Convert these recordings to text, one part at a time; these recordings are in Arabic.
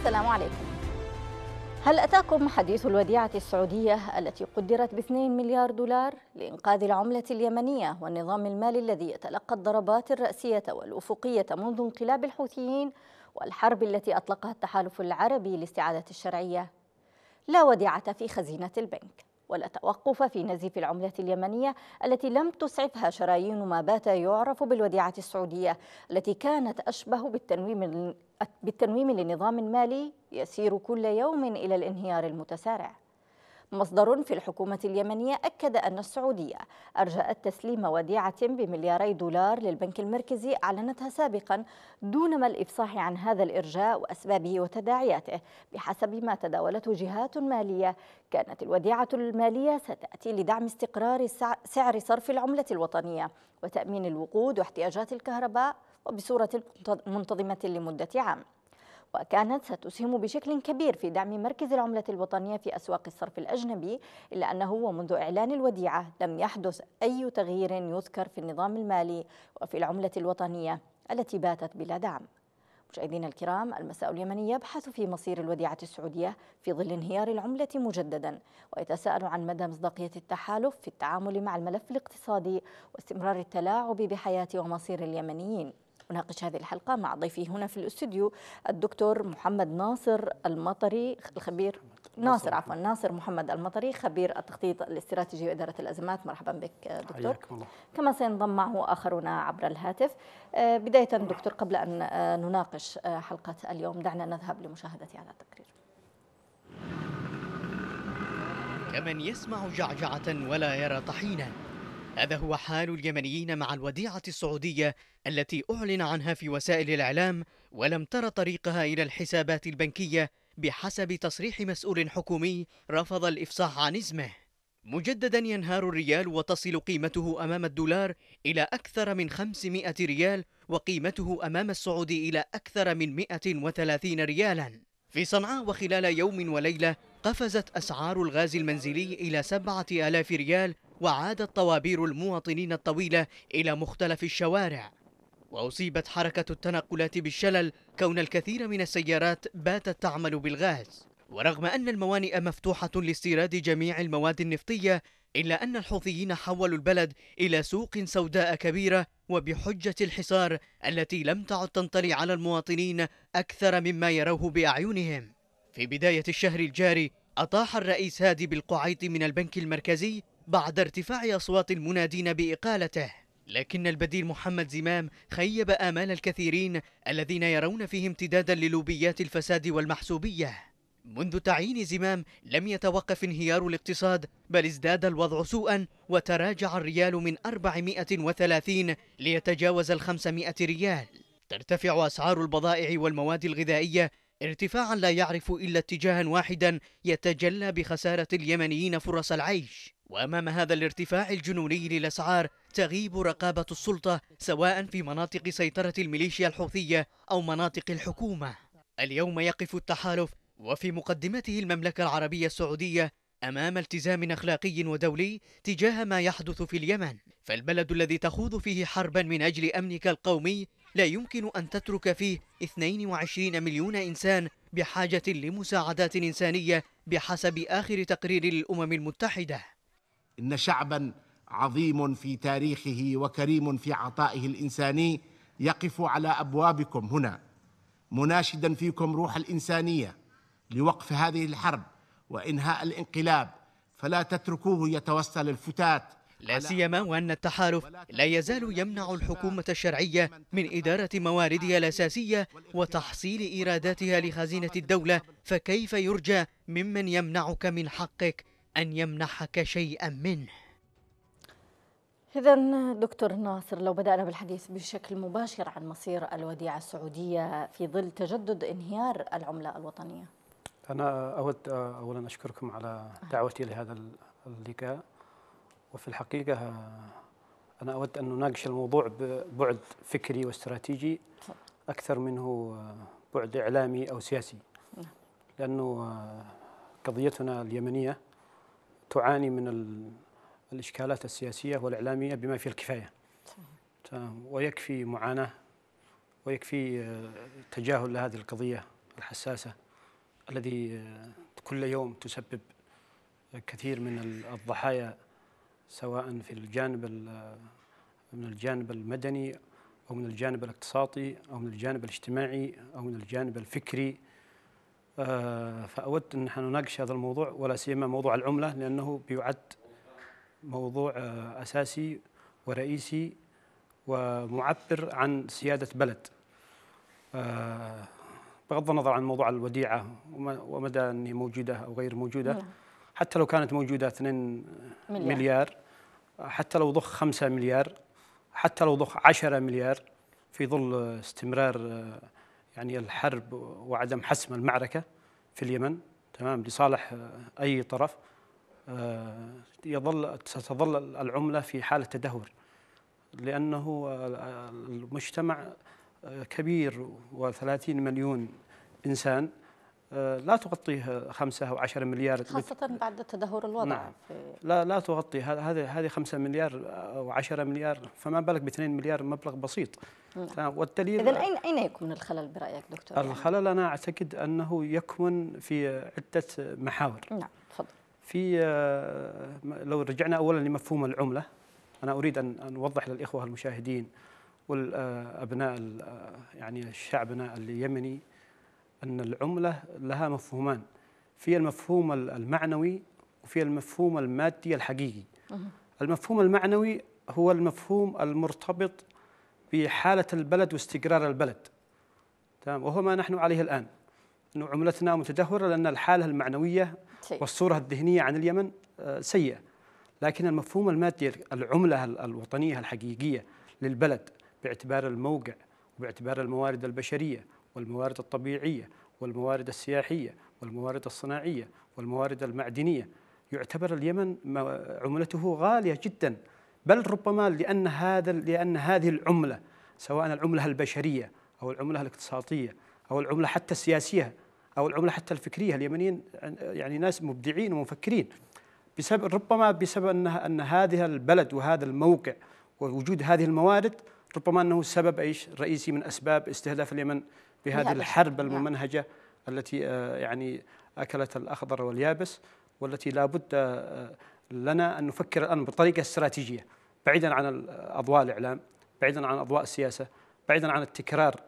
السلام عليكم هل أتاكم حديث الوديعة السعودية التي قدرت ب 2 مليار دولار لإنقاذ العملة اليمنية والنظام المالي الذي يتلقى الضربات الرأسية والأفقية منذ انقلاب الحوثيين والحرب التي أطلقها التحالف العربي لاستعادة الشرعية؟ لا وديعة في خزينة البنك ولا توقف في نزيف العملة اليمنية التي لم تسعفها شرايين ما بات يعرف بالوديعة السعودية التي كانت أشبه بالتنويم بالتنويم لنظام مالي يسير كل يوم إلى الانهيار المتسارع مصدر في الحكومة اليمنية أكد أن السعودية أرجأت تسليم وديعة بملياري دولار للبنك المركزي أعلنتها سابقا دون ما الإفصاح عن هذا الإرجاء وأسبابه وتداعياته بحسب ما تداولته جهات مالية كانت الوديعة المالية ستأتي لدعم استقرار سعر صرف العملة الوطنية وتأمين الوقود واحتياجات الكهرباء وبصورة منتظمة لمدة عام وكانت ستسهم بشكل كبير في دعم مركز العملة الوطنية في أسواق الصرف الأجنبي إلا أنه ومنذ إعلان الوديعة لم يحدث أي تغيير يذكر في النظام المالي وفي العملة الوطنية التي باتت بلا دعم مشاهدينا الكرام المساء اليمني يبحث في مصير الوديعة السعودية في ظل انهيار العملة مجددا ويتساءل عن مدى مصداقية التحالف في التعامل مع الملف الاقتصادي واستمرار التلاعب بحياة ومصير اليمنيين أناقش هذه الحلقة مع ضيفي هنا في الاستوديو الدكتور محمد ناصر المطري الخبير ناصر عفوا ناصر محمد المطري خبير التخطيط الاستراتيجي وإدارة الأزمات مرحبا بك دكتور كما سينضم معه آخرون عبر الهاتف آه، بداية دكتور قبل أن آه، نناقش آه، حلقة اليوم دعنا نذهب لمشاهدة هذا التقرير كمن يسمع جعجعة ولا يرى طحينا هذا هو حال اليمنيين مع الوديعة السعودية التي أعلن عنها في وسائل الإعلام ولم ترى طريقها إلى الحسابات البنكية بحسب تصريح مسؤول حكومي رفض الإفصاح عن اسمه مجددا ينهار الريال وتصل قيمته أمام الدولار إلى أكثر من 500 ريال وقيمته أمام السعودي إلى أكثر من 130 ريالا في صنعاء وخلال يوم وليلة قفزت أسعار الغاز المنزلي إلى 7000 ريال وعادت طوابير المواطنين الطويلة إلى مختلف الشوارع وأصيبت حركة التنقلات بالشلل كون الكثير من السيارات باتت تعمل بالغاز ورغم أن الموانئ مفتوحة لاستيراد جميع المواد النفطية إلا أن الحوثيين حولوا البلد إلى سوق سوداء كبيرة وبحجة الحصار التي لم تعد تنطلي على المواطنين أكثر مما يروه بأعينهم في بداية الشهر الجاري أطاح الرئيس هادي بالقعيط من البنك المركزي بعد ارتفاع أصوات المنادين بإقالته لكن البديل محمد زمام خيب آمال الكثيرين الذين يرون فيه امتدادا للوبيات الفساد والمحسوبية منذ تعيين زمام لم يتوقف انهيار الاقتصاد بل ازداد الوضع سوءا وتراجع الريال من 430 ليتجاوز ال 500 ريال ترتفع أسعار البضائع والمواد الغذائية ارتفاعا لا يعرف إلا اتجاها واحدا يتجلى بخسارة اليمنيين فرص العيش وأمام هذا الارتفاع الجنوني للأسعار تغيب رقابة السلطة سواء في مناطق سيطرة الميليشيا الحوثية أو مناطق الحكومة اليوم يقف التحالف وفي مقدمته المملكة العربية السعودية أمام التزام أخلاقي ودولي تجاه ما يحدث في اليمن فالبلد الذي تخوض فيه حربا من أجل أمنك القومي لا يمكن أن تترك فيه 22 مليون إنسان بحاجة لمساعدات إنسانية بحسب آخر تقرير للأمم المتحدة إن شعبا عظيم في تاريخه وكريم في عطائه الإنساني يقف على أبوابكم هنا مناشدا فيكم روح الإنسانية لوقف هذه الحرب وإنهاء الانقلاب فلا تتركوه يتوسل الفتات لا سيما وأن التحالف لا يزال يمنع الحكومة الشرعية من إدارة مواردها الأساسية وتحصيل إيراداتها لخزينة الدولة فكيف يرجى ممن يمنعك من حقك أن يمنحك شيئا منه إذا دكتور ناصر لو بدأنا بالحديث بشكل مباشر عن مصير الوديعة السعودية في ظل تجدد انهيار العملة الوطنية أنا أود أولا أشكركم على دعوتي لهذا اللقاء وفي الحقيقة أنا أود أن نناقش الموضوع ببعد فكري واستراتيجي أكثر منه بعد إعلامي أو سياسي نعم. لأنه قضيتنا اليمنية تعاني من الإشكالات السياسية والإعلامية بما فيه الكفاية ويكفي معاناة ويكفي آه، تجاهل لهذه القضية الحساسة الذي آه، كل يوم تسبب كثير من الضحايا سواء في الجانب من الجانب المدني أو من الجانب الاقتصادي أو من الجانب الاجتماعي أو من الجانب الفكري آه، فأود أن نناقش هذا الموضوع ولا سيما موضوع العملة لأنه بيعد موضوع آه، أساسي ورئيسي ومعبر عن سيادة بلد آه، بغض النظر عن موضوع الوديعة ومدى أني موجودة أو غير موجودة نعم. حتى لو كانت موجودة 2 مليار, مليار حتى لو ضخ 5 مليار حتى لو ضخ 10 مليار في ظل استمرار يعني الحرب وعدم حسم المعركة في اليمن تمام لصالح آه، أي طرف آه، يظل ستظل العملة في حالة تدهور لأنه آه، المجتمع كبير وثلاثين مليون إنسان آه، لا تغطيه 5 او 10 مليار خاصة بعد تدهور الوضع نعم. لا لا تغطي هذه هذه 5 مليار او 10 مليار فما بالك ب 2 مليار مبلغ بسيط نعم. والدليل اذا اين اين يكمن الخلل برايك دكتور؟ يعني- الخلل انا اعتقد انه يكمن في عدة محاور نعم تفضل في آه، لو رجعنا اولا لمفهوم العملة انا اريد ان اوضح للاخوه المشاهدين والابناء آه، يعني شعبنا اليمني أن العملة لها مفهومان في المفهوم المعنوي وفي المفهوم المادي الحقيقي المفهوم المعنوي هو المفهوم المرتبط بحالة البلد واستقرار البلد تمام وهو ما نحن عليه الآن أن عملتنا متدهورة لأن الحالة المعنوية والصورة الذهنية عن اليمن آه، سيئة لكن المفهوم المادي العملة الوطنية الحقيقية للبلد باعتبار الموقع وباعتبار الموارد البشرية والموارد الطبيعية والموارد السياحية والموارد الصناعية والموارد المعدنية يعتبر اليمن عملته غالية جدا بل ربما لأن هذا لأن هذه العملة سواء العملة البشرية أو العملة الاقتصادية أو العملة حتى السياسية أو العملة حتى الفكرية اليمنيين يعني ناس مبدعين ومفكرين بسبب ربما بسبب أن أن هذه البلد وهذا الموقع ووجود هذه الموارد ربما أنه سبب ايش رئيسي من أسباب استهداف اليمن بهذه الحرب نعم. الممنهجة التي آه، يعني أكلت الأخضر واليابس والتي لا بد آه، لنا أن نفكر الآن بطريقة استراتيجية بعيدا عن أضواء الإعلام بعيدا عن أضواء السياسة بعيدا عن التكرار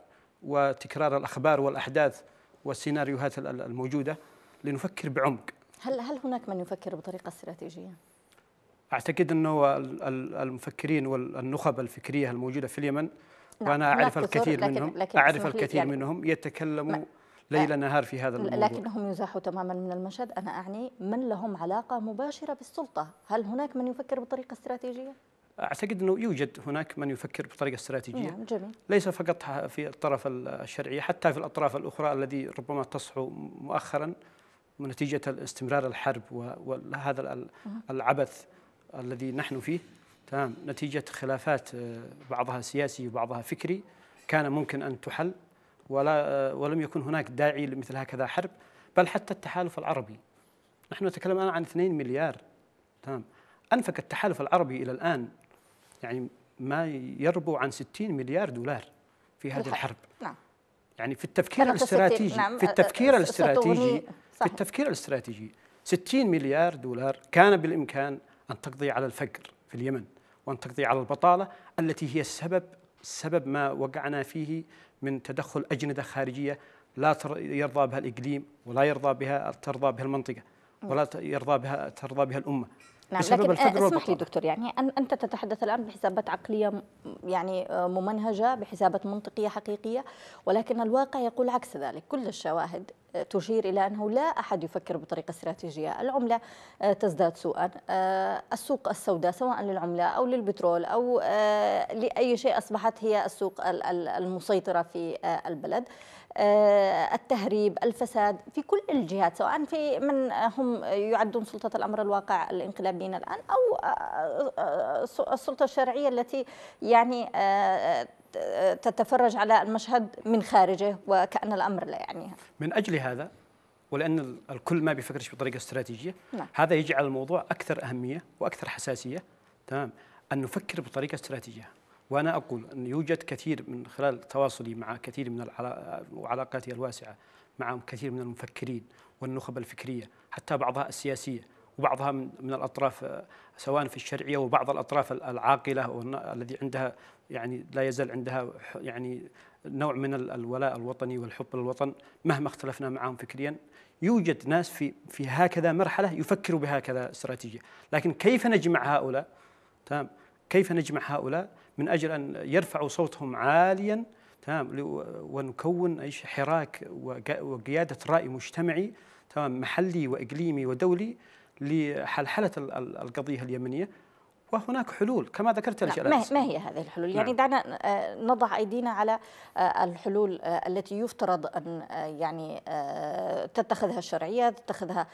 وتكرار الأخبار والأحداث والسيناريوهات الموجودة لنفكر بعمق هل هل هناك من يفكر بطريقة استراتيجية؟ أعتقد أنه المفكرين والنخب الفكرية الموجودة في اليمن نعم وأنا أعرف الكثير لكن منهم لكن أعرف الكثير يعني منهم يتكلموا ليل نهار في هذا الموضوع لكنهم يزاحوا تماما من المشهد أنا أعني من لهم علاقة مباشرة بالسلطة هل هناك من يفكر بطريقة استراتيجية؟ اعتقد انه يوجد هناك من يفكر بطريقه استراتيجيه نعم جميل ليس فقط في الطرف الشرعي حتى في الاطراف الاخرى الذي ربما تصحو مؤخرا نتيجه استمرار الحرب وهذا العبث الذي نحن فيه تمام نتيجة خلافات آه، بعضها سياسي وبعضها فكري كان ممكن أن تحل ولا آه، ولم يكن هناك داعي لمثل هكذا حرب بل حتى التحالف العربي نحن نتكلم الآن عن 2 مليار تمام أنفق التحالف العربي إلى الآن يعني ما يربو عن 60 مليار دولار في هذه الحرب نعم يعني في التفكير الاستراتيجي نعم آه، في التفكير الاستراتيجي في التفكير الاستراتيجي 60 مليار دولار كان بالإمكان أن تقضي على الفقر في اليمن وأن تقضي على البطالة التي هي السبب سبب ما وقعنا فيه من تدخل أجندة خارجية لا يرضى بها الإقليم ولا يرضى بها ترضى بها المنطقة ولا يرضى بها ترضى بها الأمة نعم لكن اسمح لي دكتور يعني انت تتحدث الان بحسابات عقليه يعني آه، ممنهجه بحسابات منطقيه حقيقيه ولكن الواقع يقول عكس ذلك كل الشواهد تشير إلى أنه لا أحد يفكر بطريقة استراتيجية العملة آه، تزداد سوءا آه، السوق السوداء سواء للعملة أو للبترول أو آه، لأي شيء أصبحت هي السوق المسيطرة في البلد التهريب الفساد في كل الجهات سواء في من هم يعدون سلطة الأمر الواقع الانقلابيين الآن أو السلطة الشرعية التي يعني تتفرج على المشهد من خارجه وكأن الأمر لا يعنيها من أجل هذا ولأن الكل ما بيفكرش بطريقة استراتيجية نعم. هذا يجعل الموضوع أكثر أهمية وأكثر حساسية تمام أن نفكر بطريقة استراتيجية وأنا أقول أن يوجد كثير من خلال تواصلي مع كثير من وعلاقاتي الواسعة مع كثير من المفكرين والنخب الفكرية حتى بعضها السياسية وبعضها من من الأطراف سواء في الشرعية وبعض الأطراف العاقلة الذي عندها يعني لا يزال عندها يعني نوع من الولاء الوطني والحب للوطن مهما اختلفنا معهم فكريا يوجد ناس في في هكذا مرحلة يفكروا بهكذا استراتيجية لكن كيف نجمع هؤلاء تمام كيف نجمع هؤلاء من أجل أن يرفعوا صوتهم عاليا تمام ونكون ايش حراك وقياده راي مجتمعي تمام محلي واقليمي ودولي لحلحلة القضية اليمنية وهناك حلول كما ذكرت نعم ما هي هذه الحلول؟ نعم. يعني دعنا آه، نضع ايدينا على آه، الحلول آه، التي يفترض ان يعني تتخذها الشرعيه، تتخذها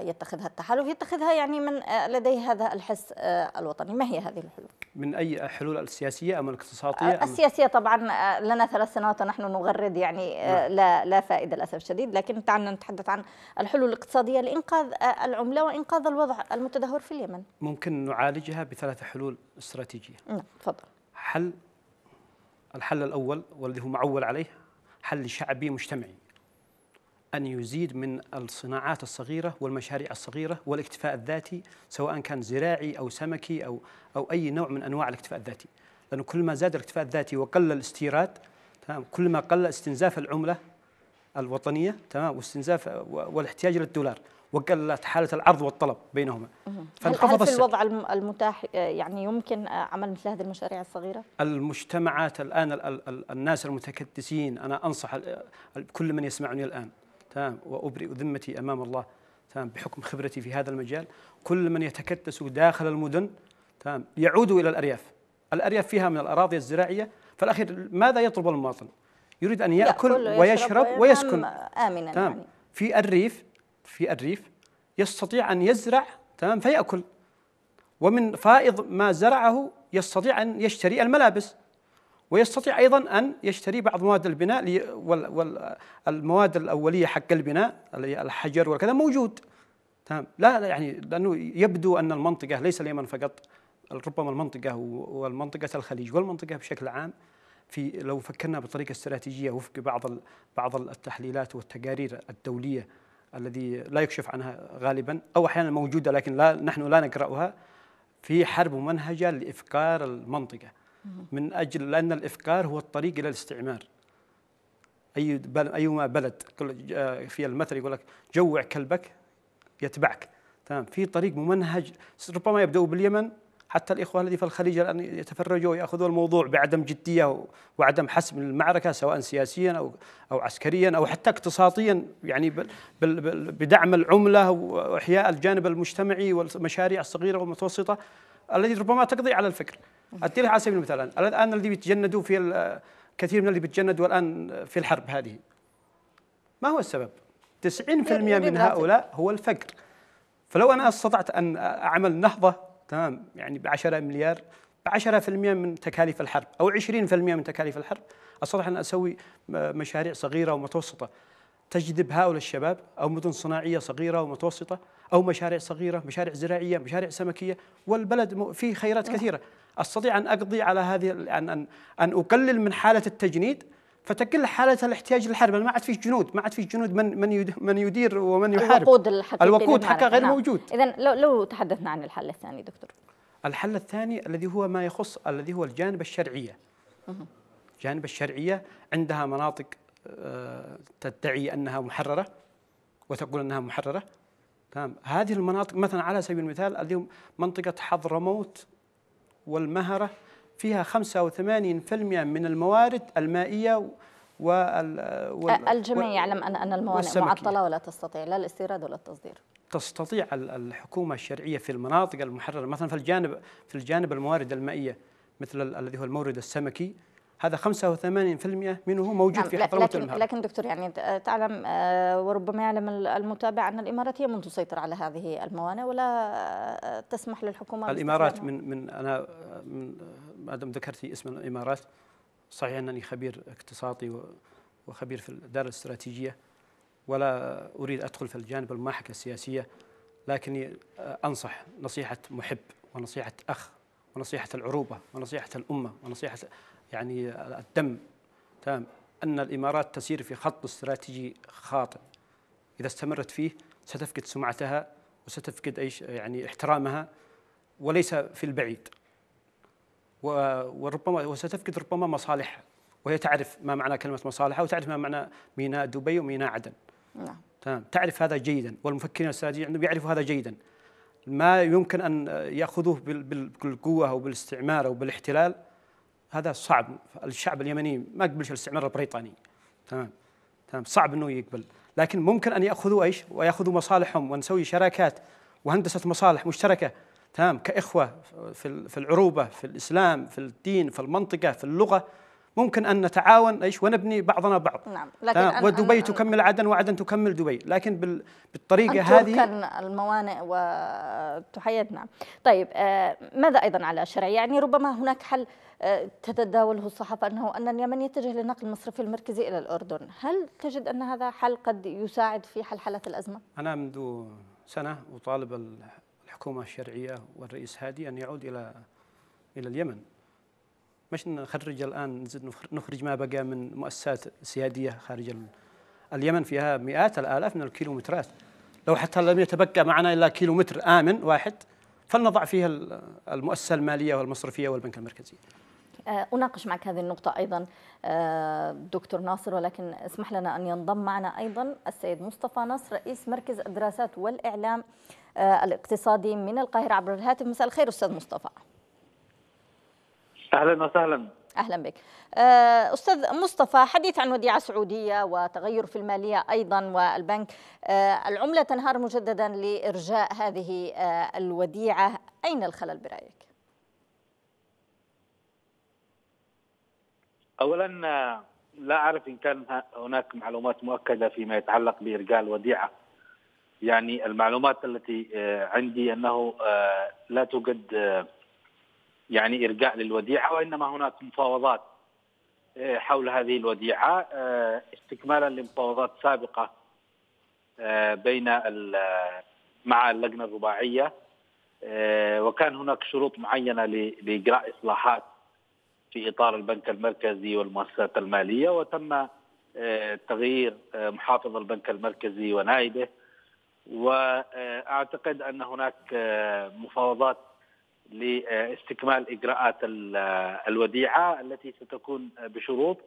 يتخذها التحالف، يتخذها يعني من لديه هذا الحس الوطني، ما هي هذه الحلول؟ من اي حلول السياسيه ام الاقتصاديه؟ السياسيه طبعا لنا ثلاث سنوات ونحن نغرد يعني نعم. لا لا فائده للاسف الشديد، لكن دعنا نتحدث عن الحلول الاقتصاديه لانقاذ العمله وانقاذ الوضع المتدهور في اليمن. ممكن نعالج نواجهها بثلاث حلول استراتيجيه تفضل حل الحل الاول والذي هو معول عليه حل شعبي مجتمعي أن يزيد من الصناعات الصغيرة والمشاريع الصغيرة والاكتفاء الذاتي سواء كان زراعي أو سمكي أو أو أي نوع من أنواع الاكتفاء الذاتي لأنه كل ما زاد الاكتفاء الذاتي وقل الاستيراد تمام كل ما قل استنزاف العملة الوطنية تمام واستنزاف والاحتياج للدولار وقلت حاله العرض والطلب بينهما فانخفض هل في الوضع المتاح يعني يمكن عمل مثل هذه المشاريع الصغيره المجتمعات الان الناس المتكدسين انا انصح كل من يسمعني الان تمام وابرئ ذمتي امام الله تمام بحكم خبرتي في هذا المجال كل من يتكدس داخل المدن تمام يعود الى الارياف الارياف فيها من الاراضي الزراعيه فالاخير ماذا يطلب المواطن يريد ان ياكل ويشرب ويسكن امنا تمام يعني. في الريف في الريف يستطيع أن يزرع تمام فيأكل ومن فائض ما زرعه يستطيع أن يشتري الملابس ويستطيع أيضا أن يشتري بعض مواد البناء والمواد الأولية حق البناء الحجر وكذا موجود تمام لا يعني لأنه يبدو أن المنطقة ليس اليمن فقط ربما المنطقة والمنطقة الخليج والمنطقة بشكل عام في لو فكرنا بطريقة استراتيجية وفق بعض بعض التحليلات والتقارير الدولية الذي لا يكشف عنها غالبا او احيانا موجوده لكن لا نحن لا نقراها في حرب ممنهجه لافكار المنطقه من اجل لان الافكار هو الطريق الى الاستعمار اي بل ايما بلد آه، في المثل يقول لك جوع كلبك يتبعك تمام في طريق ممنهج ربما يبدا باليمن حتى الإخوة الذي في الخليج الآن يتفرجوا ويأخذوا الموضوع بعدم جدية وعدم حسم المعركة سواء سياسيا أو أو عسكريا أو حتى اقتصاديا يعني بدعم العملة وإحياء الجانب المجتمعي والمشاريع الصغيرة والمتوسطة التي ربما تقضي على الفكر أدي على سبيل المثال الآن الآن الذي بيتجندوا في كثير من اللي بيتجندوا الآن في الحرب هذه ما هو السبب؟ 90% من هؤلاء هو الفقر فلو أنا استطعت أن أعمل نهضة تمام يعني ب 10 مليار ب 10% من تكاليف الحرب او 20% من تكاليف الحرب استطيع ان اسوي مشاريع صغيره ومتوسطه تجذب هؤلاء الشباب او مدن صناعيه صغيره ومتوسطه او مشاريع صغيره، مشاريع زراعيه، مشاريع سمكيه، والبلد فيه خيرات نعم. كثيره، استطيع ان اقضي على هذه ان ان ان اقلل من حاله التجنيد فتقل حاله الاحتياج للحرب ما عاد فيش جنود ما عاد فيش جنود من من من يدير ومن يحارب الوقود الحقيقي الوقود حقا غير نعم. موجود اذا لو لو تحدثنا عن الحل الثاني دكتور الحل الثاني الذي هو ما يخص الذي هو الجانب الشرعيه جانب الشرعيه عندها مناطق آه، تدعي انها محرره وتقول انها محرره تمام هذه المناطق مثلا على سبيل المثال اليوم منطقه حضرموت والمهره فيها 85% من الموارد المائية وال الجميع وال... يعلم أن أن الموانئ معطلة ولا تستطيع لا الاستيراد ولا التصدير تستطيع الحكومة الشرعية في المناطق المحررة مثلا في الجانب في الجانب الموارد المائية مثل الذي هو المورد السمكي هذا 85% منه موجود نعم في حضرموت لكن لكن دكتور يعني تعلم آه، وربما يعلم المتابع ان الامارات هي من تسيطر على هذه الموانئ ولا آه، تسمح للحكومه الامارات من من انا آه، من ما دام ذكرتي اسم الامارات صحيح انني خبير اقتصادي وخبير في الاداره الاستراتيجيه ولا اريد ادخل في الجانب الماحكه السياسيه لكني آه، انصح نصيحه محب ونصيحه اخ ونصيحه العروبه ونصيحه الامه ونصيحه يعني الدم تمام ان الامارات تسير في خط استراتيجي خاطئ اذا استمرت فيه ستفقد سمعتها وستفقد ايش يعني احترامها وليس في البعيد وربما وستفقد ربما مصالحها وهي تعرف ما معنى كلمة مصالحها وتعرف ما معنى ميناء دبي وميناء عدن نعم تمام تعرف هذا جيدا والمفكرين الاستراتيجيين عندهم يعرفوا هذا جيدا ما يمكن أن يأخذوه بالقوة أو بالاستعمار أو بالاحتلال هذا صعب الشعب اليمني ما يقبل الاستعمار البريطاني تمام تمام صعب أنه يقبل لكن ممكن أن يأخذوا إيش ويأخذوا مصالحهم ونسوي شراكات وهندسة مصالح مشتركة تمام كإخوة في العروبة في الإسلام في الدين في المنطقة في اللغة ممكن أن نتعاون إيش ونبني بعضنا بعض نعم لكن أن ودبي أن تكمل عدن وعدن تكمل دبي لكن بالطريقة أن هذه تركن الموانئ وتحيد نعم طيب آه، ماذا أيضا على الشرع يعني ربما هناك حل آه، تتداوله الصحافة أنه أن اليمن يتجه للنقل المصرفي المركزي إلى الأردن هل تجد أن هذا حل قد يساعد في حل حالة الأزمة؟ أنا منذ سنة أطالب الحكومة الشرعية والرئيس هادي أن يعود إلى إلى اليمن مش نخرج الآن نخرج ما بقى من مؤسسات سيادية خارج اليمن فيها مئات الآلاف من الكيلومترات لو حتى لم يتبقى معنا إلا كيلومتر آمن واحد فلنضع فيه المؤسسة المالية والمصرفية والبنك المركزي أه، أناقش معك هذه النقطة أيضا أه، دكتور ناصر ولكن اسمح لنا أن ينضم معنا أيضا السيد مصطفى نصر رئيس مركز الدراسات والإعلام آه، الاقتصادي من القاهرة عبر الهاتف مساء الخير أستاذ مصطفى أهلا وسهلا اهلا بك آه، استاذ مصطفى حديث عن وديعه سعوديه وتغير في الماليه ايضا والبنك آه، العمله تنهار مجددا لارجاء هذه الوديعه اين الخلل برايك اولا لا اعرف ان كان هناك معلومات مؤكده فيما يتعلق بارجاء الوديعه يعني المعلومات التي آه، عندي انه آه، لا توجد آه، يعني ارجاع للوديعه وانما هناك مفاوضات حول هذه الوديعه استكمالا لمفاوضات سابقه بين مع اللجنه الرباعيه وكان هناك شروط معينه لاجراء اصلاحات في اطار البنك المركزي والمؤسسات الماليه وتم تغيير محافظ البنك المركزي ونائبه واعتقد ان هناك آه، مفاوضات لاستكمال اجراءات آه، الوديعه التي ستكون آه، بشروط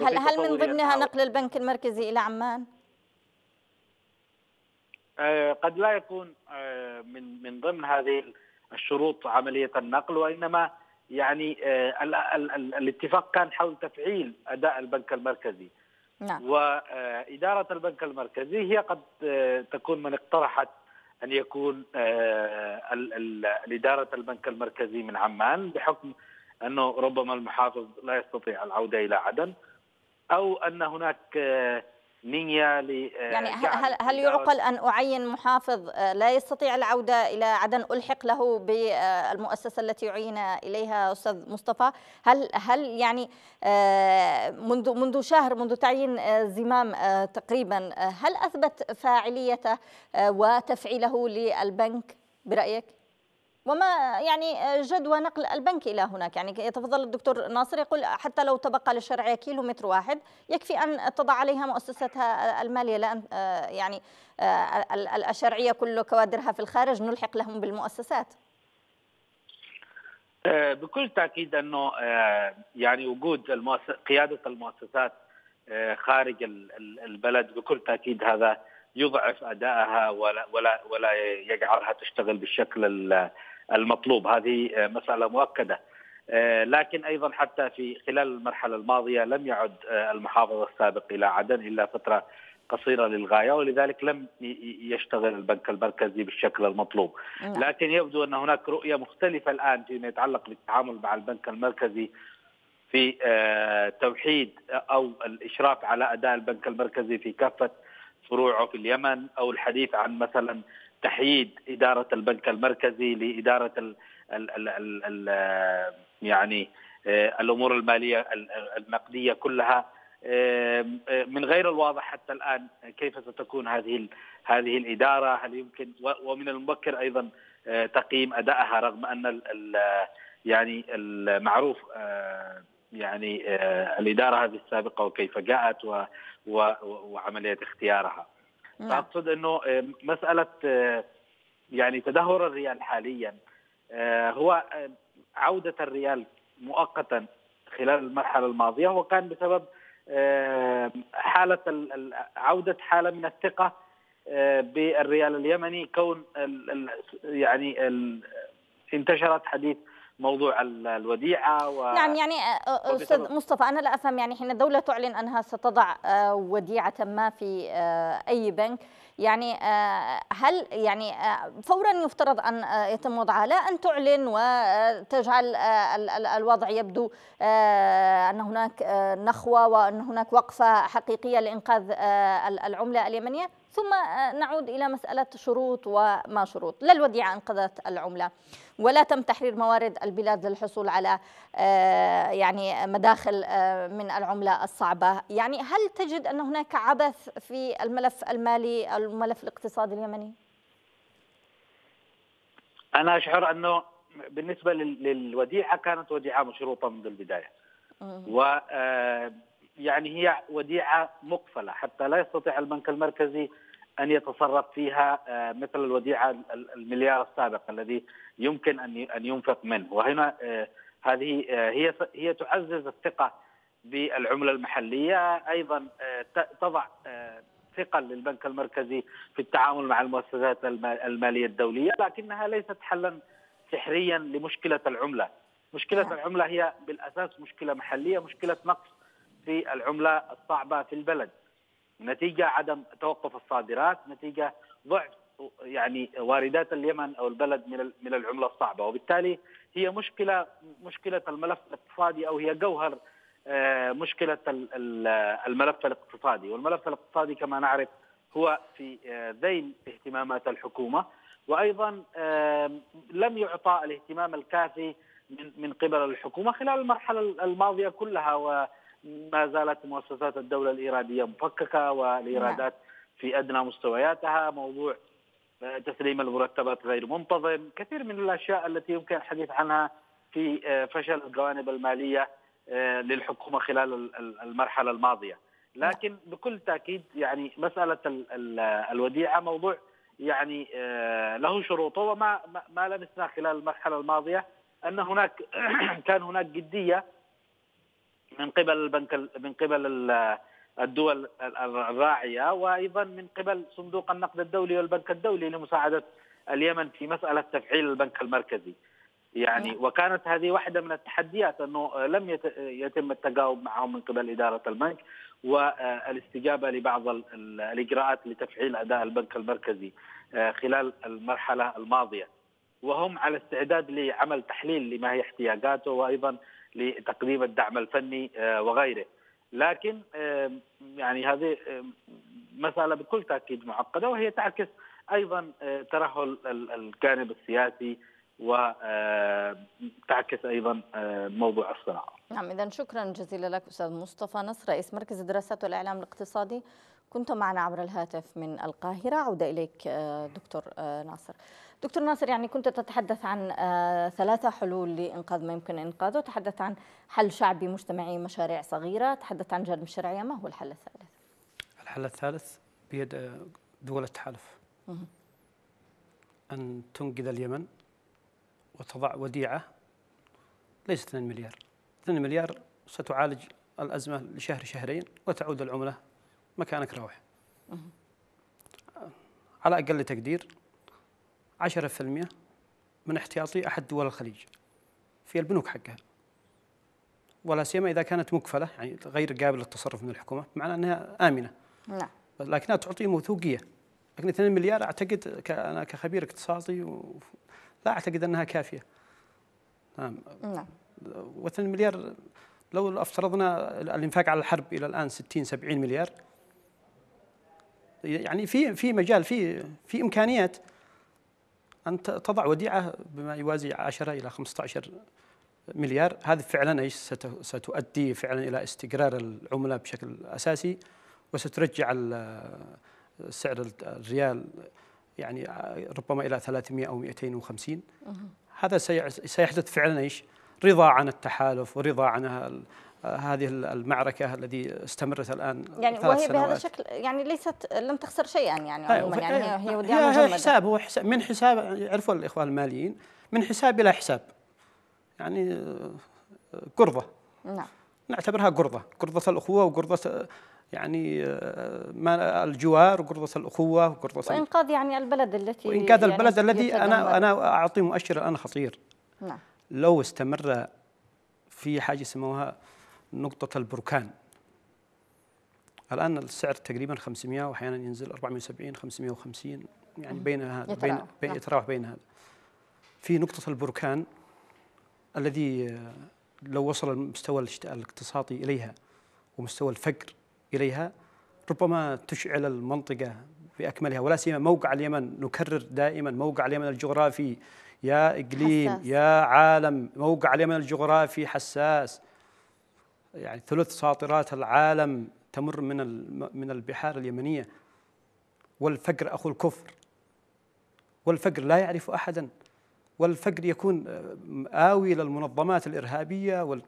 هل هل من ضمنها نقل البنك المركزي الى عمان؟ قد لا يكون من من ضمن هذه الشروط عمليه النقل وانما يعني الاتفاق كان حول تفعيل اداء البنك المركزي نعم. وإدارة البنك المركزي هي قد آه، تكون من اقترحت أن يكون آه، إدارة البنك المركزي من عمان بحكم أنه ربما المحافظ لا يستطيع العودة إلى عدن أو أن هناك آه، نية آه، ل يعني هل هل يعقل أن أعين محافظ آه، لا يستطيع العودة إلى عدن ألحق له بالمؤسسة آه، التي عين إليها أستاذ مصطفى هل هل يعني منذ منذ شهر منذ تعيين زمام تقريبا هل أثبت فاعليته وتفعيله للبنك برأيك؟ وما يعني آه، جدوى نقل البنك إلى هناك يعني يتفضل الدكتور ناصر يقول حتى لو تبقى للشرعية كيلو متر واحد يكفي أن تضع عليها مؤسستها آه، المالية لأن آه، يعني الشرعية كل كوادرها في الخارج نلحق لهم بالمؤسسات بكل تاكيد انه يعني وجود قياده المؤسسات خارج البلد بكل تاكيد هذا يضعف ادائها ولا ولا ولا يجعلها تشتغل بالشكل المطلوب هذه آه، مسألة مؤكدة آه، لكن ايضا حتى في خلال المرحله الماضيه لم يعد آه، المحافظ السابق الى عدن الا فتره قصيره للغايه ولذلك لم يشتغل البنك المركزي بالشكل المطلوب نعم. لكن يبدو ان هناك رؤيه مختلفه الان فيما يتعلق بالتعامل مع البنك المركزي في توحيد او الاشراف على اداء البنك المركزي في كافه فروعه في اليمن او الحديث عن مثلا تحييد اداره البنك المركزي لاداره الـ الـ الـ الـ الـ يعني آه، الامور الماليه النقديه كلها من غير الواضح حتى الان كيف ستكون هذه هذه الاداره هل يمكن ومن المبكر ايضا آه، تقييم ادائها رغم ان يعني المعروف آه، يعني آه، الاداره هذه السابقه وكيف جاءت و و وعمليه اختيارها. فاقصد انه آه، مساله آه، يعني تدهور الريال حاليا هو عوده الريال مؤقتا خلال المرحله الماضيه وكان بسبب حاله عوده حاله من الثقه بالريال اليمني كون يعني انتشرت حديث موضوع الوديعه و... نعم يعني آه، آه، استاذ مصطفى انا لا افهم يعني حين الدوله تعلن انها ستضع آه، وديعه ما في اي بنك يعني هل يعني فورا يفترض ان يتم وضعها لا ان تعلن وتجعل الوضع يبدو ان هناك نخوه وان هناك وقفه حقيقيه لانقاذ العمله اليمنيه ثم آه، نعود إلى مسألة شروط وما شروط لا الوديعة أنقذت العملة ولا تم تحرير موارد البلاد للحصول على آه، يعني مداخل آه، من العملة الصعبة يعني هل تجد أن هناك عبث في الملف المالي الملف الاقتصادي اليمني؟ أنا أشعر أنه بالنسبة للوديعة كانت وديعة مشروطة منذ البداية و يعني هي وديعة مقفلة حتى لا يستطيع البنك المركزي ان يتصرف فيها آه، مثل الوديعه المليار السابق الذي يمكن ان ان ينفق منه وهنا آه، هذه آه، هي هي تعزز الثقه بالعمله المحليه ايضا تضع ثقل للبنك المركزي في التعامل مع المؤسسات الماليه الدوليه لكنها ليست حلا سحريا لمشكله العمله مشكله نعم. العمله هي بالاساس مشكله محليه مشكله نقص في العمله الصعبه في البلد نتيجه عدم توقف الصادرات نتيجه ضعف يعني واردات اليمن او البلد من من العمله الصعبه وبالتالي هي مشكله مشكله الملف الاقتصادي او هي جوهر آه، مشكله الملف الاقتصادي والملف الاقتصادي كما نعرف هو في آه، ذيل اهتمامات الحكومه وايضا آه، لم يعطى الاهتمام الكافي من من قبل الحكومه خلال المرحله الماضيه كلها و ما زالت مؤسسات الدولة الإيرادية مفككة والإيرادات نعم. في أدنى مستوياتها موضوع آه، تسليم المرتبات غير منتظم كثير من الأشياء التي يمكن الحديث عنها في آه، فشل الجوانب المالية آه، للحكومة خلال المرحلة الماضية نعم. لكن بكل تأكيد يعني مسألة الوديعة موضوع يعني له شروطه وما ما لمسناه خلال المرحلة الماضية أن هناك كان هناك جدية من قبل البنك من قبل الدول الراعيه وايضا من قبل صندوق النقد الدولي والبنك الدولي لمساعده اليمن في مساله تفعيل البنك المركزي. يعني نعم. وكانت هذه واحده من التحديات انه لم يتم التجاوب معهم من قبل اداره البنك والاستجابه لبعض الاجراءات لتفعيل اداء البنك المركزي آه، خلال المرحله الماضيه. وهم على استعداد لعمل تحليل لما هي احتياجاته وايضا لتقديم الدعم الفني آه، وغيره لكن آه، يعني هذه آه، مسألة بكل تأكيد معقدة وهي تعكس أيضا ترهل الجانب السياسي وتعكس أيضا موضوع الصناعة نعم إذا شكرا جزيلا لك أستاذ مصطفى نصر رئيس مركز الدراسات والإعلام الاقتصادي كنت معنا عبر الهاتف من القاهرة عودة إليك دكتور ناصر دكتور ناصر يعني كنت تتحدث عن آه، ثلاثة حلول لإنقاذ ما يمكن إنقاذه تحدث عن حل شعبي مجتمعي مشاريع صغيرة تحدث عن جرم الشرعية ما هو الحل الثالث؟ الحل الثالث بيد آه، دول التحالف أن تنقذ اليمن وتضع وديعة ليس 2 مليار 2 مليار ستعالج الأزمة لشهر شهرين وتعود العملة مكانك روح على أقل تقدير 10% من احتياطي احد دول الخليج في البنوك حقها ولا سيما اذا كانت مكفله يعني غير قابله للتصرف من الحكومه معناها انها امنه لا لكنها تعطي موثوقيه لكن 2 مليار اعتقد انا كخبير اقتصادي لا اعتقد انها كافيه نعم و2 مليار لو افترضنا الانفاق على الحرب الى الان 60 70 مليار يعني في في مجال في في امكانيات أن تضع وديعة بما يوازي 10 إلى 15 مليار هذا فعلا ايش ستؤدي فعلا الى استقرار العمله بشكل اساسي وسترجع سعر الريال يعني ربما الى 300 او 250 هذا سيحدث فعلا ايش رضا عن التحالف ورضا عن هذه المعركة التي استمرت الآن يعني وهي سنوات. بهذا الشكل يعني ليست لم تخسر شيئا يعني عموما يعني هي وديعة مجمدة حساب هو حساب من حساب يعرفوا الإخوان الماليين من حساب إلى حساب يعني آه، قرضة نعم نعتبرها قرضة قرضة الأخوة وقرضة يعني آه، ما الجوار وقرضة الأخوة وقرضة وإنقاذ يعني البلد التي وإنقاذ يعني البلد الذي أنا أنا أعطي مؤشر الآن خطير نعم لو استمر في حاجة يسموها نقطة البركان الآن السعر تقريبا 500 وأحيانا ينزل 470 550 يعني بين هذا بين نعم. بين يتراوح بين هذا في نقطة البركان الذي آه، لو وصل المستوى الاقتصادي إليها ومستوى الفقر إليها ربما تشعل المنطقة بأكملها ولا سيما موقع اليمن نكرر دائما موقع اليمن الجغرافي يا إقليم حساس. يا عالم موقع اليمن الجغرافي حساس يعني ثلث ساطرات العالم تمر من من البحار اليمنيه والفقر اخو الكفر والفقر لا يعرف احدا والفقر يكون آه، آوي للمنظمات الإرهابية وال...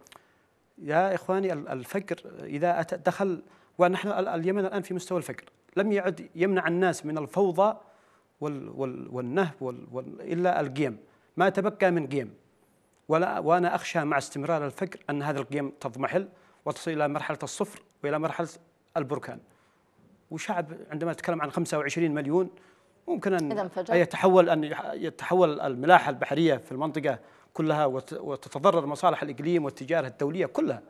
يا إخواني الفقر إذا دخل ونحن اليمن الآن في مستوى الفقر لم يعد يمنع الناس من الفوضى وال... وال... والنهب وال... وال... إلا القيم ما تبقى من قيم ولا وأنا أخشى مع استمرار الفقر أن هذا القيم تضمحل وتصل إلى مرحلة الصفر وإلى مرحلة البركان وشعب عندما نتكلم عن 25 مليون ممكن أن يتحول أن يتحول الملاحة البحرية في المنطقة كلها وتتضرر مصالح الإقليم والتجارة الدولية كلها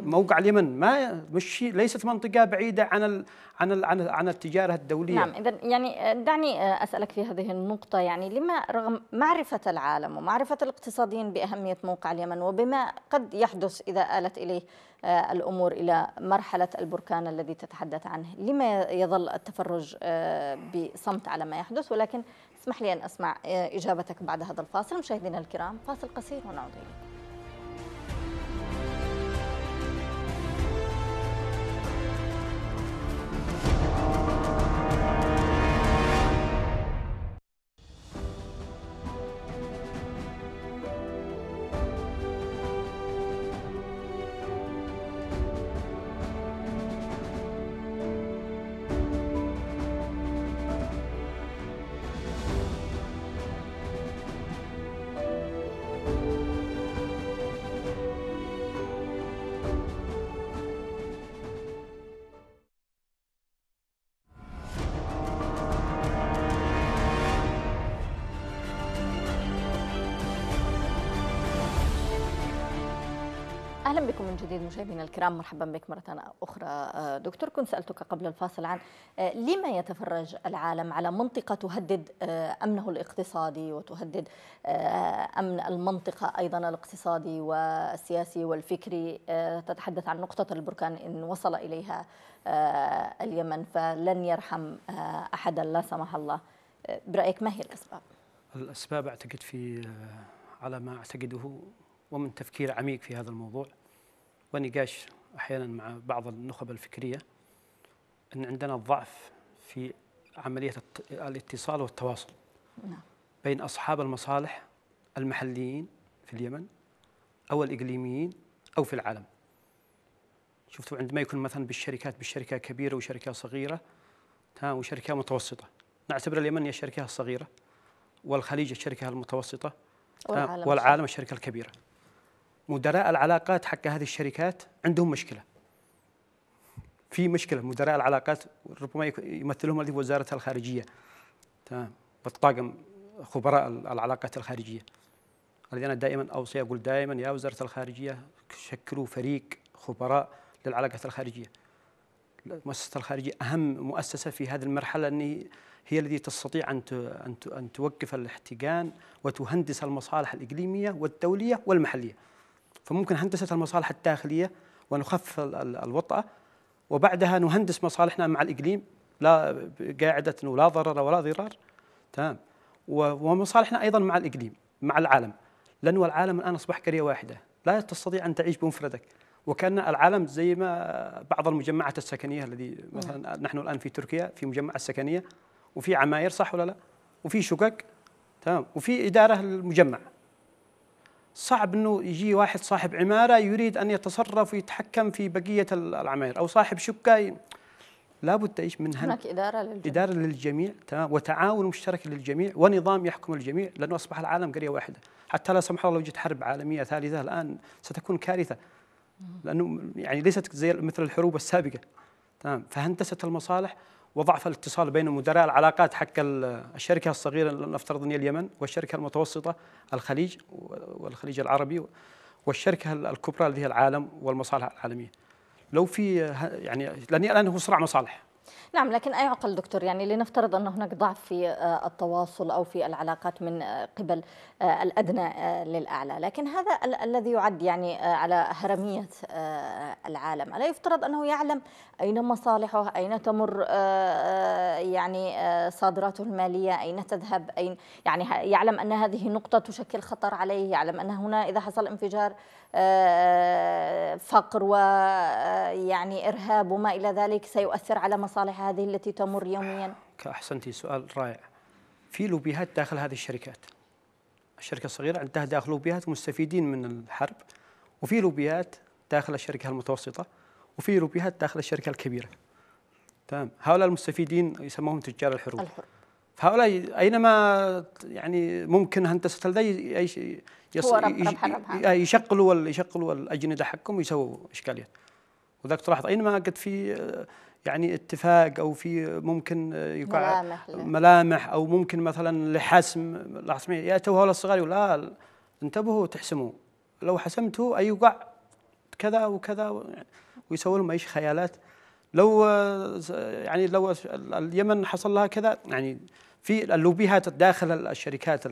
موقع اليمن ما مش ليست منطقه بعيده عن ال عن ال عن, ال عن التجاره الدوليه نعم اذا يعني آه، دعني آه، اسالك في هذه النقطه يعني لما رغم معرفه العالم ومعرفه الاقتصاديين باهميه موقع اليمن وبما قد يحدث اذا الت اليه آه، الامور الى مرحله البركان الذي تتحدث عنه لما يظل التفرج بصمت على ما يحدث ولكن اسمح لي ان اسمع اجابتك بعد هذا الفاصل مشاهدينا الكرام فاصل قصير ونعود اليه من جديد مشاهدينا الكرام مرحبا بك مرة أخرى آه، دكتور كنت سألتك قبل الفاصل عن آه، لما يتفرج العالم على منطقة تهدد آه، أمنه الاقتصادي وتهدد أمن المنطقة أيضا الاقتصادي والسياسي والفكري تتحدث عن نقطة البركان إن وصل إليها اليمن فلن يرحم أحدا لا سمح الله برأيك ما هي الأسباب؟ الأسباب أعتقد في على ما أعتقده ومن تفكير عميق في هذا الموضوع ونقاش احيانا مع بعض النخب الفكريه ان عندنا ضعف في عمليه الاتصال والتواصل نعم. بين اصحاب المصالح المحليين في اليمن او الاقليميين او في العالم. شفتوا عندما يكون مثلا بالشركات بالشركه كبيره وشركه صغيره تمام وشركه متوسطه. نعتبر اليمن هي الشركه الصغيره والخليج الشركه المتوسطه والعالم, والعالم الشركه الكبيره. مدراء العلاقات حق هذه الشركات عندهم مشكله في مشكله مدراء العلاقات ربما يمثلهم هذه وزاره الخارجيه تمام بالطاقم خبراء العلاقات الخارجيه الذي انا دائما اوصي اقول دائما يا وزاره الخارجيه شكلوا فريق خبراء للعلاقات الخارجيه مؤسسه الخارجيه اهم مؤسسه في هذه المرحله ان هي التي تستطيع ان ان توقف الاحتقان وتهندس المصالح الاقليميه والدوليه والمحليه فممكن هندسه المصالح الداخليه ونخفف الوطأة وبعدها نهندس مصالحنا مع الإقليم لا قاعدة ولا لا ضرر ولا ضرار تمام ومصالحنا أيضا مع الإقليم مع العالم لأن العالم الآن أصبح قرية واحدة لا تستطيع أن تعيش بمفردك وكان العالم زي ما بعض المجمعات السكنيه الذي مثلا نحن الان في تركيا في مجمع السكنيه وفي عماير صح ولا لا؟ وفي شقق تمام وفي اداره للمجمع صعب انه يجي واحد صاحب عماره يريد ان يتصرف ويتحكم في بقيه العماير او صاحب شقه لابد ايش من هناك اداره للجميع اداره للجميع تمام وتعاون مشترك للجميع ونظام يحكم الجميع لانه اصبح العالم قريه واحده حتى لا سمح الله لو جت حرب عالميه ثالثه الان ستكون كارثه لانه يعني ليست زي مثل الحروب السابقه تمام فهندسه المصالح وضعف الاتصال بين مدراء العلاقات حق الشركة الصغيرة نفترض أنها اليمن والشركة المتوسطة الخليج والخليج العربي والشركة الكبرى اللي هي العالم والمصالح العالمية لو في يعني لأن الآن هو صراع مصالح نعم لكن أي عقل دكتور يعني لنفترض أن هناك ضعف في آه، التواصل أو في العلاقات من آه، قبل آه، الأدنى للأعلى لكن هذا ال الذي يعد يعني على هرمية العالم ألا يفترض أنه يعلم أين مصالحه أين تمر يعني صادراته المالية أين تذهب أين يعني يعلم أن هذه نقطة تشكل خطر عليه يعلم أن هنا إذا حصل انفجار آه، فقر ويعني آه، إرهاب وما إلى ذلك سيؤثر على مصالح هذه التي تمر يوميا أحسنتي سؤال رائع في لوبيهات داخل هذه الشركات الشركة الصغيرة عندها داخل لوبيهات مستفيدين من الحرب وفي لوبيات داخل الشركة المتوسطة وفي لوبيات داخل الشركة الكبيرة تمام هؤلاء المستفيدين يسموهم تجار الحروب, الحروب. فهؤلاء اينما يعني ممكن هندسه الذي اي شيء آه، يشقلوا يشقلوا الاجنده حقهم ويسووا اشكاليات وذاك تلاحظ اينما قد في آه، يعني اتفاق او في ممكن آه، يقع ملامح, ملامح او ممكن مثلا لحسم لاحظ ياتوا هؤلاء الصغار يقول لا انتبهوا تحسموا لو حسمتوا اي يقع كذا وكذا يعني ويسووا لهم ايش خيالات لو يعني لو اليمن حصل لها كذا يعني في اللوبيهات داخل الشركات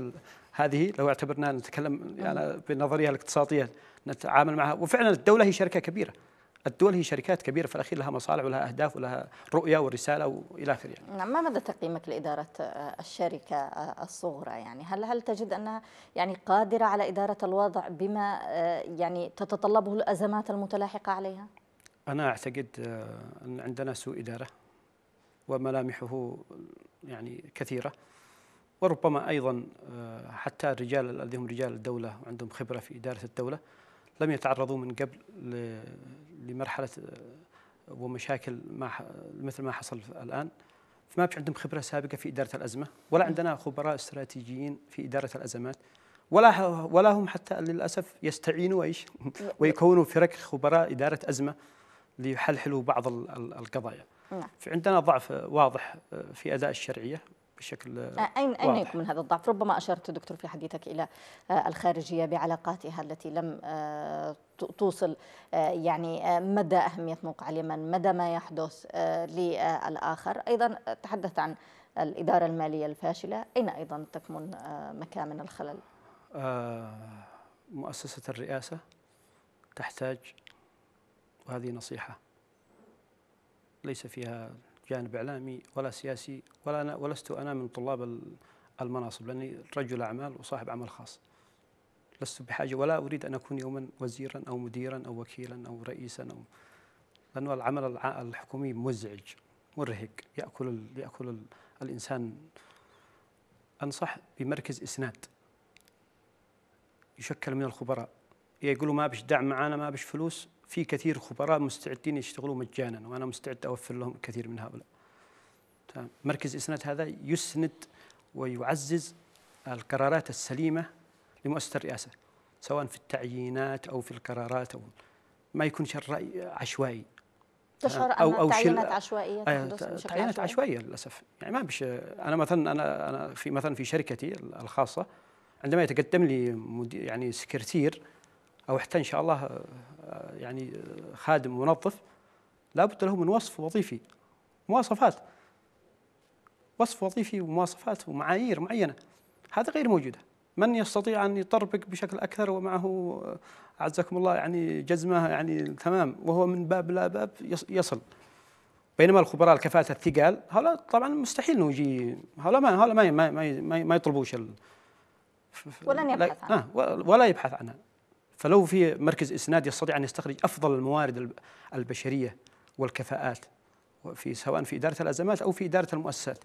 هذه لو اعتبرنا نتكلم يعني بنظريه الاقتصاديه نتعامل معها وفعلا الدوله هي شركه كبيره الدول هي شركات كبيره في الاخير لها مصالح ولها اهداف ولها رؤيه ورساله والى اخره يعني. نعم ما مدى تقييمك لاداره آه، الشركه آه، الصغرى يعني هل هل تجد انها يعني قادره على اداره الوضع بما آه، يعني تتطلبه الازمات المتلاحقه عليها؟ أنا أعتقد آه، أن عندنا سوء إدارة وملامحه يعني كثيرة وربما أيضا آه، حتى الرجال الذين هم رجال الدولة وعندهم خبرة في إدارة الدولة لم يتعرضوا من قبل لمرحلة آه، ومشاكل ما مثل ما حصل الآن فما بش عندهم خبرة سابقة في إدارة الأزمة ولا نعم. عندنا خبراء استراتيجيين في إدارة الأزمات ولا ولا هم حتى للأسف يستعينوا إيش ويكونوا فرق خبراء إدارة أزمة ليحلحلوا بعض القضايا نعم. في عندنا ضعف واضح آه، في اداء الشرعيه بشكل أين أين يكمن هذا الضعف؟ ربما أشرت دكتور في حديثك إلى آه، الخارجية بعلاقاتها التي لم آه، توصل يعني مدى أهمية موقع اليمن مدى ما يحدث للآخر أيضا تحدث عن الإدارة المالية الفاشلة أين أيضا تكمن مكامن الخلل؟ مؤسسة الرئاسة تحتاج وهذه نصيحة ليس فيها جانب إعلامي ولا سياسي ولا أنا ولست أنا من طلاب المناصب لأني رجل أعمال وصاحب عمل خاص لست بحاجة ولا أريد أن أكون يوما وزيرا أو مديرا أو وكيلا أو رئيسا أو لأن العمل الحكومي مزعج مرهق يأكل يأكل الإنسان أنصح بمركز إسناد يشكل من الخبراء يقولوا ما بش دعم معانا ما بش فلوس في كثير خبراء مستعدين يشتغلوا مجانا وانا مستعد اوفر لهم الكثير من هؤلاء. مركز اسناد هذا يسند ويعزز القرارات السليمه لمؤسسه الرئاسه سواء في التعيينات او في القرارات او ما يكونش الراي عشوائي. تشعر أو أن أو آه، تعيينات عشوائية تعيينات عشوائية للأسف يعني ما بش أنا مثلا أنا أنا في مثلا في شركتي الخاصة عندما يتقدم لي يعني سكرتير أو حتى إن شاء الله يعني خادم منظف لابد له من وصف وظيفي مواصفات وصف وظيفي ومواصفات ومعايير معينه هذا غير موجوده من يستطيع ان يطربق بشكل اكثر ومعه اعزكم الله يعني جزمه يعني تمام وهو من باب لا باب يصل بينما الخبراء الكفاءة الثقال هؤلاء طبعا مستحيل يجي هؤلاء ما هؤلاء ما ما ما, ما يطلبوش ولن يبحث عنها آه ولا يبحث عنها فلو في مركز إسناد يستطيع أن يستخرج أفضل الموارد البشرية والكفاءات في سواء في إدارة الأزمات أو في إدارة المؤسسات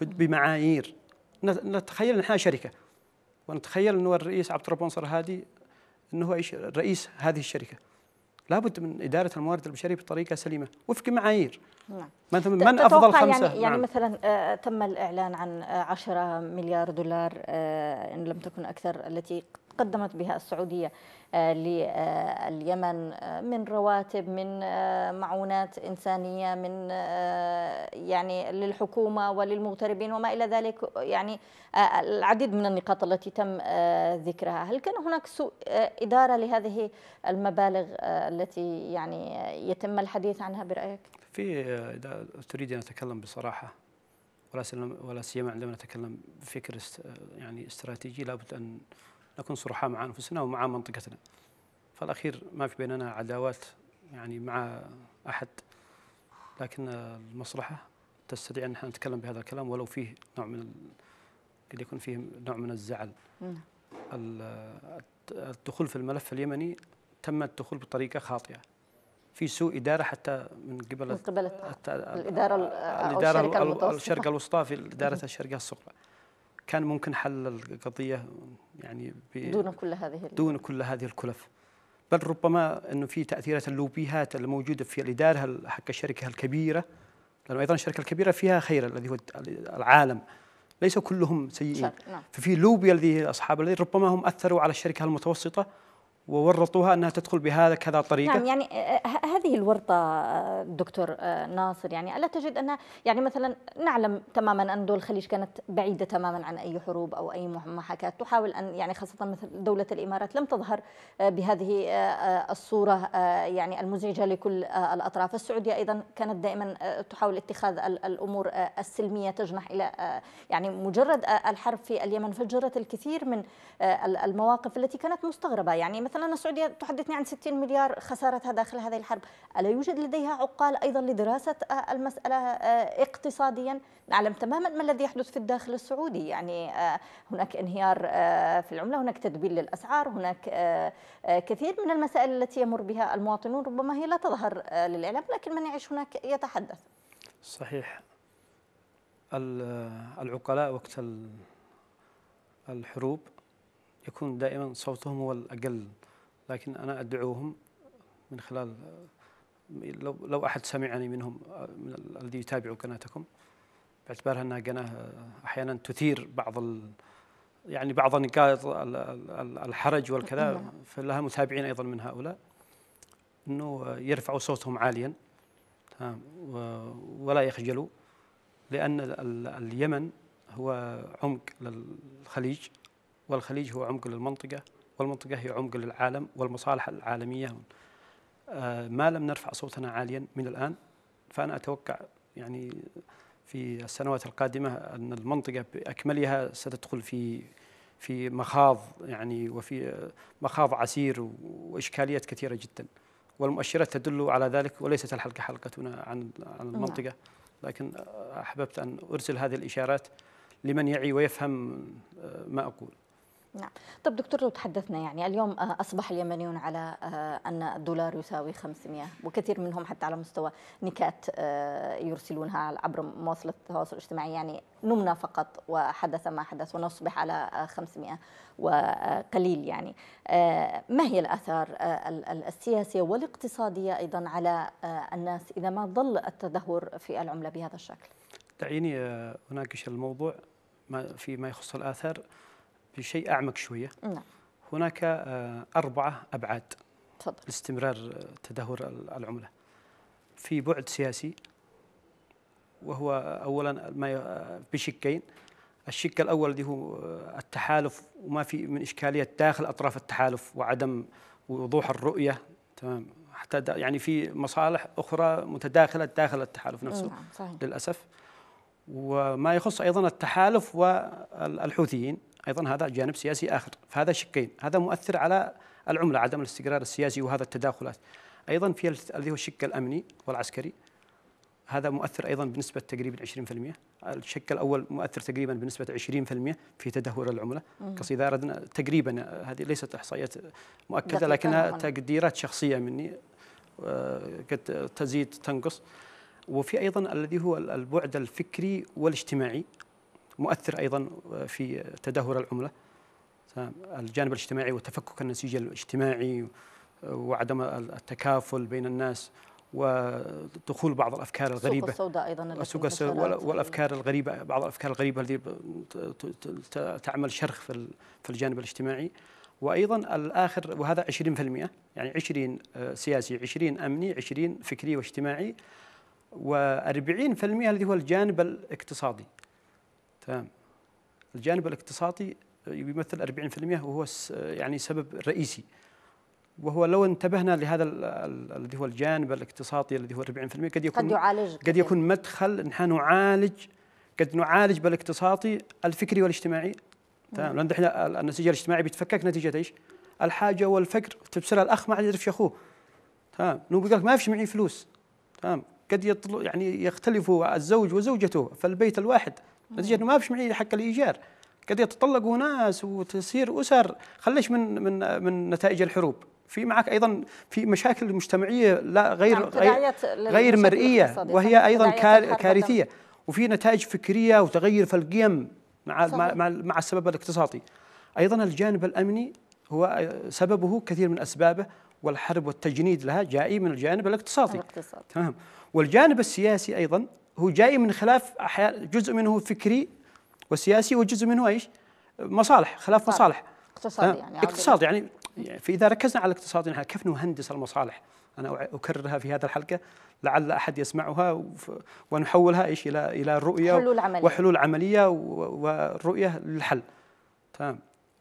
بمعايير نتخيل احنا شركة ونتخيل أنه الرئيس عبد الرب منصر هادي أنه هو رئيس هذه الشركة لابد من إدارة الموارد البشرية بطريقة سليمة وفق معايير نعم من أفضل يعني- خمسة يعني, يعني مثلا آه، تم الإعلان عن 10 مليار دولار آه، إن لم تكن أكثر التي قدمت بها السعودية آه، لليمن آه، آه، من رواتب من معونات إنسانية من يعني للحكومة وللمغتربين وما إلى ذلك يعني العديد من النقاط التي تم ذكرها هل كان هناك سوء إدارة لهذه المبالغ التي يعني يتم الحديث عنها برأيك؟ في إذا تريد أن أتكلم بصراحة ولا ولا سيما عندما نتكلم بفكر يعني استراتيجي لابد أن نكون صرحاء مع انفسنا ومع منطقتنا فالاخير ما في بيننا عداوات يعني مع احد لكن المصلحه تستطيع ان احنا نتكلم بهذا الكلام ولو فيه نوع من ال... قد يكون فيه نوع من الزعل نعم. الدخول في الملف اليمني تم الدخول بطريقه خاطئه في سوء اداره حتى من قبل من قبل الاداره الاداره الشرق الوسطى في اداره الشرق الصغرى كان ممكن حل القضيه يعني دون كل هذه دون كل هذه الكلف بل ربما انه في تاثيرات اللوبيهات الموجوده في الاداره حق الشركه الكبيره لانه ايضا الشركه الكبيره فيها خير الذي هو العالم ليس كلهم سيئين نعم. ففي لوبي الذي اصحاب الذي ربما هم اثروا على الشركه المتوسطه وورطوها انها تدخل بهذا كذا طريقه نعم يعني آه، آه، هذه الورطه آه، دكتور ناصر يعني الا تجد ان يعني مثلا نعلم تماما ان دول الخليج كانت بعيده تماما عن اي حروب او اي محاكاه تحاول ان يعني خاصه مثل دوله الامارات لم تظهر بهذه الصوره يعني المزعجه لكل الاطراف السعوديه ايضا كانت دائما تحاول اتخاذ الامور السلميه تجنح الى يعني مجرد الحرب في اليمن فجرت الكثير من المواقف التي كانت مستغربه يعني مثلا مثلا السعودية تحدثني عن 60 مليار خسارتها داخل هذه الحرب ألا يوجد لديها عقال أيضا لدراسة آه، المسألة آه، اقتصاديا نعلم تماما ما الذي يحدث في الداخل السعودي يعني آه، هناك انهيار في العملة هناك تدبيل للأسعار هناك كثير من المسائل التي يمر بها المواطنون ربما هي لا تظهر للإعلام لكن من يعيش هناك يتحدث صحيح العقلاء وقت الحروب يكون دائما صوتهم هو الأقل لكن أنا أدعوهم من خلال لو, لو أحد سمعني منهم من الذي يتابع قناتكم باعتبارها أنها قناة أحيانا تثير بعض ال يعني بعض نقاط الحرج والكذا نعم. فلها متابعين أيضا من هؤلاء أنه يرفعوا صوتهم عاليا ولا يخجلوا لأن اليمن هو عمق للخليج والخليج هو عمق للمنطقة والمنطقة هي عمق للعالم والمصالح العالمية آه، ما لم نرفع صوتنا عاليا من الآن فأنا أتوقع يعني في السنوات القادمة أن المنطقة بأكملها ستدخل في في مخاض يعني وفي مخاض عسير وإشكاليات كثيرة جدا والمؤشرات تدل على ذلك وليست الحلقة حلقتنا عن عن نعم. المنطقة لكن أحببت أن أرسل هذه الإشارات لمن يعي ويفهم آه، ما أقول نعم طب دكتور لو تحدثنا يعني اليوم آه، أصبح اليمنيون على آه، أن الدولار يساوي 500 وكثير منهم حتى على مستوى نكات آه، يرسلونها عبر مواصلة التواصل الاجتماعي يعني نمنا فقط وحدث ما حدث ونصبح على 500 وقليل يعني ما هي الآثار السياسية والاقتصادية أيضا على الناس إذا ما ظل التدهور في العملة بهذا الشكل دعيني أناقش الموضوع فيما يخص الآثار بشيء أعمق شوية نعم هناك آه، أربعة أبعاد تفضل لاستمرار آه، تدهور العملة في بعد سياسي وهو أولا ما بشقين آه، الشق الأول اللي هو التحالف وما في من إشكالية داخل أطراف التحالف وعدم وضوح الرؤية تمام حتى يعني في مصالح أخرى متداخلة داخل التحالف نفسه نعم صحيح. للأسف وما يخص أيضا التحالف والحوثيين ايضا هذا جانب سياسي اخر فهذا شقين هذا مؤثر على العمله عدم الاستقرار السياسي وهذا التداخلات ايضا في الذي هو الشق الامني والعسكري هذا مؤثر ايضا بنسبه تقريبا 20% الشق الاول مؤثر تقريبا بنسبه 20% في تدهور العمله قصدي اذا اردنا تقريبا هذه ليست احصائيات مؤكده لكنها تقديرات شخصيه مني آه، قد تزيد تنقص وفي ايضا الذي هو البعد الفكري والاجتماعي مؤثر ايضا آه، في تدهور العمله الجانب الاجتماعي والتفكك النسيج الاجتماعي آه، وعدم التكافل بين الناس ودخول بعض الافكار الغريبه السوق السوداء ايضا السوق السوداء والافكار الغريبه بعض الافكار الغريبه التي تعمل شرخ في في الجانب الاجتماعي وايضا الاخر وهذا 20% يعني 20 آه، سياسي 20 امني 20 فكري واجتماعي و40% الذي هو الجانب الاقتصادي تمام الجانب الاقتصادي يمثل 40% وهو يعني سبب رئيسي وهو لو انتبهنا لهذا الذي هو الجانب الاقتصادي الذي هو 40% قد يكون قد يعالج قد يكون إيه. مدخل نحن نعالج قد نعالج بالاقتصادي الفكري والاجتماعي تمام لان احنا النسيج الاجتماعي بيتفكك نتيجه ايش؟ الحاجه والفقر تبصر الاخ ما عاد يعرف اخوه تمام نو بيقول لك ما فيش معي فلوس تمام قد يطلع يعني يختلفوا الزوج وزوجته في البيت الواحد نتيجه انه ما فيش معي حق الايجار قد يتطلقوا ناس وتصير اسر خليش من من من نتائج الحروب في معك ايضا في مشاكل مجتمعيه لا غير نعم، غير, غير مرئيه وهي ايضا كارثيه وفي نتائج فكريه وتغير في القيم مع مع, مع مع السبب الاقتصادي ايضا الجانب الامني هو آه، سببه كثير من اسبابه والحرب والتجنيد لها جائي من الجانب الاقتصادي تمام والجانب السياسي ايضا هو جاي من خلاف احيانا جزء منه فكري وسياسي وجزء منه ايش؟ مصالح خلاف مصالح اقتصادي يعني اقتصاد يعني فاذا ركزنا على الاقتصاد يعني كيف نهندس المصالح؟ انا اكررها في هذه الحلقه لعل احد يسمعها ونحولها ايش الى الى رؤيه حلول عمليه وحلول عمليه ورؤيه للحل تمام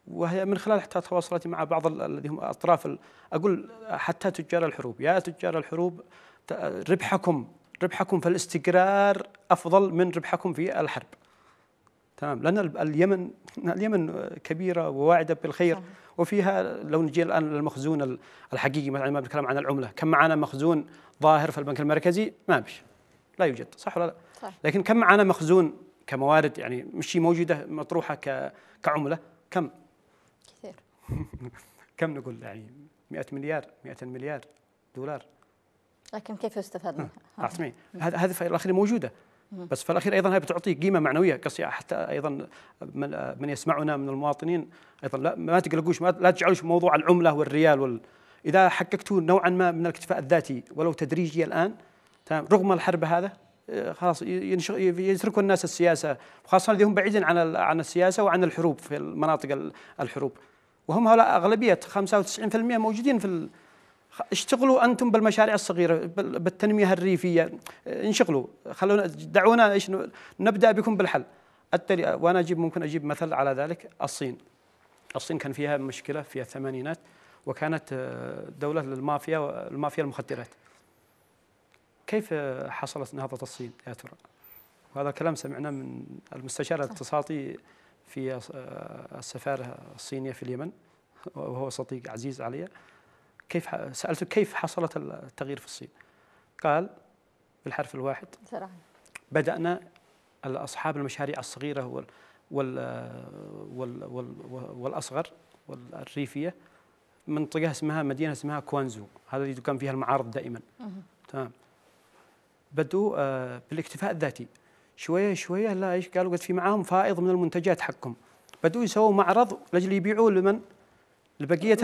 وهي من خلال حتى تواصلاتي مع بعض الذي هم اطراف اقول حتى تجار الحروب يا تجار الحروب ربحكم ربحكم في الاستقرار افضل من ربحكم في الحرب تمام لان اليمن اليمن كبيره وواعده بالخير وفيها لو نجي الان للمخزون الحقيقي مثلا ما بنتكلم عن العمله كم معنا مخزون ظاهر في البنك المركزي ما بش لا يوجد صح ولا لا صح. لكن كم معنا مخزون كموارد يعني مش موجوده مطروحه كعمله كم كثير كم نقول يعني 100 مليار 200 مليار دولار لكن كيف يستفاد منها؟ عرفت هذه في الاخير موجوده بس في الاخير ايضا هي بتعطي قيمه معنويه قصدي حتى ايضا من, من يسمعنا من المواطنين ايضا لا ما تقلقوش ما لا تجعلوش موضوع العمله والريال وال اذا حققتوا نوعا ما من الاكتفاء الذاتي ولو تدريجي الان تمام رغم الحرب هذا آه، خلاص يتركوا الناس السياسه وخاصه اللي هم بعيدين عن عن السياسه وعن الحروب في المناطق الحروب وهم هؤلاء اغلبيه 95% موجودين في اشتغلوا انتم بالمشاريع الصغيره بالتنميه الريفيه انشغلوا خلونا دعونا ايش نبدا بكم بالحل التالي وانا اجيب ممكن اجيب مثل على ذلك الصين الصين كان فيها مشكله في الثمانينات وكانت آه، دوله للمافيا المافيا المخدرات كيف آه، حصلت نهضه الصين يا ترى وهذا كلام سمعناه من المستشار الاقتصادي في آه، السفاره الصينيه في اليمن وهو صديق عزيز علي كيف سالته كيف حصلت التغيير في الصين؟ قال بالحرف الواحد بدانا اصحاب المشاريع الصغيره وال وال وال وال والاصغر والريفيه منطقه اسمها مدينه اسمها كوانزو هذا اللي كان فيها المعارض دائما تمام بدوا آه، بالاكتفاء الذاتي شويه شويه لا ايش قالوا قلت في معاهم فائض من المنتجات حقهم بدوا يسووا معرض لاجل يبيعوه لمن؟ لبقيه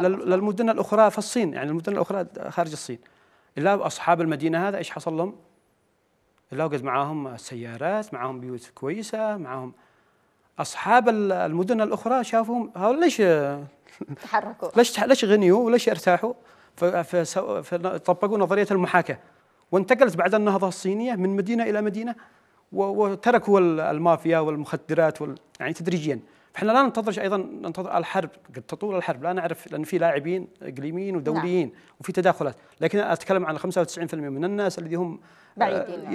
للمدن الاخرى في الصين يعني المدن الاخرى خارج الصين الا اصحاب المدينه هذا ايش حصل لهم؟ الا وجد معاهم سيارات معاهم بيوت كويسه معاهم اصحاب المدن الاخرى شافوهم هؤلاء ليش تحركوا ليش ليش غنيوا وليش ارتاحوا فطبقوا نظريه المحاكاه وانتقلت بعد النهضه الصينيه من مدينه الى مدينه وتركوا المافيا والمخدرات وال يعني تدريجيا فاحنا لا ننتظر ايضا ننتظر الحرب قد تطول الحرب لا نعرف لان في لاعبين اقليميين ودوليين نعم. وفي تداخلات لكن اتكلم عن 95% من الناس الذي هم آه، بعيدين نعم.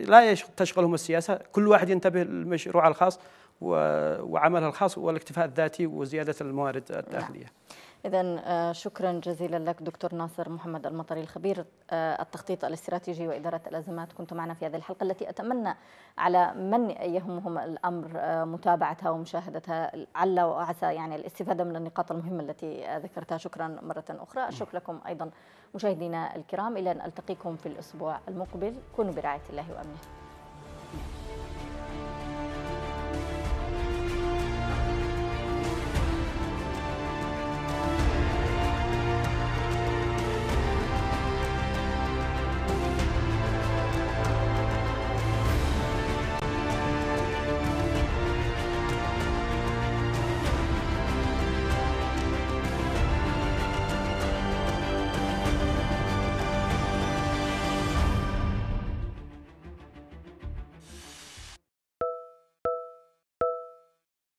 لا تشغلهم السياسه كل واحد ينتبه لمشروعه الخاص وعمله الخاص والاكتفاء الذاتي وزياده الموارد نعم. الداخليه نعم. إذا آه، شكرا جزيلا لك دكتور ناصر محمد المطري الخبير آه، التخطيط الاستراتيجي وإدارة الأزمات كنت معنا في هذه الحلقة التي أتمنى على من يهمهم الأمر آه، متابعتها ومشاهدتها عل وعسى يعني الاستفادة من النقاط المهمة التي ذكرتها شكرا مرة أخرى نعم. شكرا لكم أيضا مشاهدينا الكرام إلى أن ألتقيكم في الأسبوع المقبل كونوا برعاية الله وأمنه